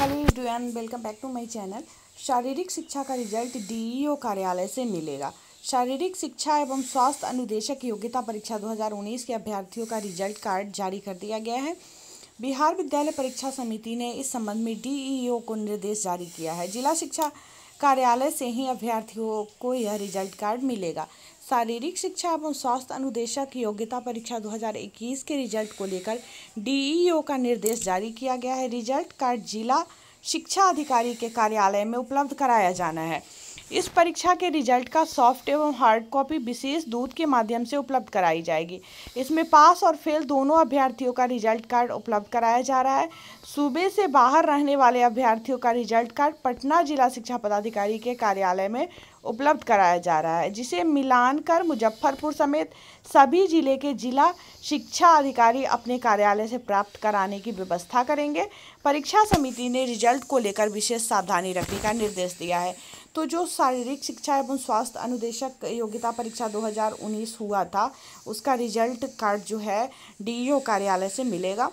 hello everyone welcome back to my channel शारीरिक शिक्षा का रिजल्ट डीईओ e कार्यालय से मिलेगा शारीरिक शिक्षा एवं स्वास्थ्य अनुदेशक योग्यता परीक्षा 2019 के अभ्यर्थियों का रिजल्ट कार्ड जारी कर दिया गया है बिहार विद्यालय परीक्षा समिति ने इस संबंध में डीईओ e को निर्देश जारी किया है जिला शिक्षा कार्यालय से ही अभ्यर्थियों को यह रिजल्ट कार्ड मिलेगा शारीरिक शिक्षा एवं स्वास्थ्य अनुदेशक योग्यता परीक्षा 2021 के रिजल्ट को लेकर डीईओ का निर्देश जारी किया गया है रिजल्ट कार्ड जिला शिक्षा अधिकारी के कार्यालय में उपलब्ध कराया जाना है इस परीक्षा के रिजल्ट का सॉफ्ट एवं हार्ड कॉपी विशेष दूत के माध्यम से उपलब्ध कराई जाएगी इसमें पास और फेल दोनों अभ्यर्थियों का रिजल्ट कार्ड उपलब्ध कराया जा रहा है सूबे से बाहर रहने वाले अभ्यर्थियों का रिजल्ट कार्ड पटना जिला शिक्षा पदाधिकारी के कार्यालय में उपलब्ध कराया जा रहा है जिसे मिलान कर मुजफ्फरपुर समेत सभी जिले के जिला शिक्षा अधिकारी अपने कार्यालय से प्राप्त कराने की व्यवस्था करेंगे परीक्षा समिति ने रिजल्ट को लेकर विशेष सावधानी रखने का निर्देश दिया है तो जो शारीरिक शिक्षा एवं स्वास्थ्य अनुदेशक योग्यता परीक्षा 2019 हुआ था उसका रिजल्ट कार्ड जो है डीईओ कार्यालय से मिलेगा